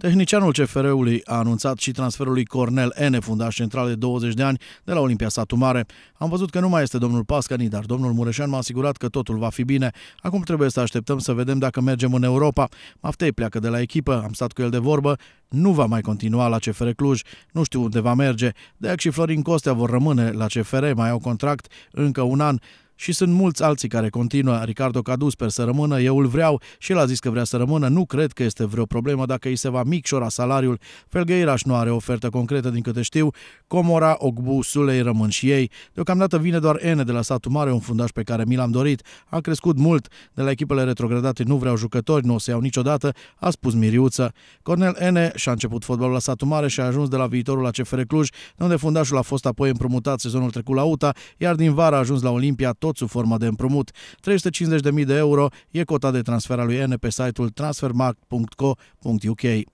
Tehnicianul CFR-ului a anunțat și transferul lui Cornel N, fundaș central de 20 de ani de la Olimpia Satu Mare. Am văzut că nu mai este domnul Pascani, dar domnul Mureșan m-a asigurat că totul va fi bine. Acum trebuie să așteptăm să vedem dacă mergem în Europa. Maftei pleacă de la echipă, am stat cu el de vorbă, nu va mai continua la CFR Cluj, nu știu unde va merge. aici și Florin Costea vor rămâne la CFR, mai au contract încă un an și sunt mulți alții care continuă. Ricardo Cadu sper să rămână, eu îl vreau și el a zis că vrea să rămână. Nu cred că este vreo problemă dacă îi se va micșora salariul. Felgheiraș nu are ofertă concretă din câte știu. Comora, Ogbu, Sulei rămân și ei. Deocamdată vine doar Ene de la satul mare, un fundaș pe care mi l-am dorit. A crescut mult. De la echipele retrogradate nu vreau jucători, nu o să iau niciodată, a spus Miriuță. Cornel Ene și-a început fotbalul la satul mare și a ajuns de la viitorul la CFR Cluj, unde fundașul a fost apoi împrumutat sezonul trecut la UTA, iar din vara a ajuns la Olimpia, tot tot sub formă de împrumut. 350.000 de euro e cota de transfer a lui N pe site-ul transfermarkt.co.uk.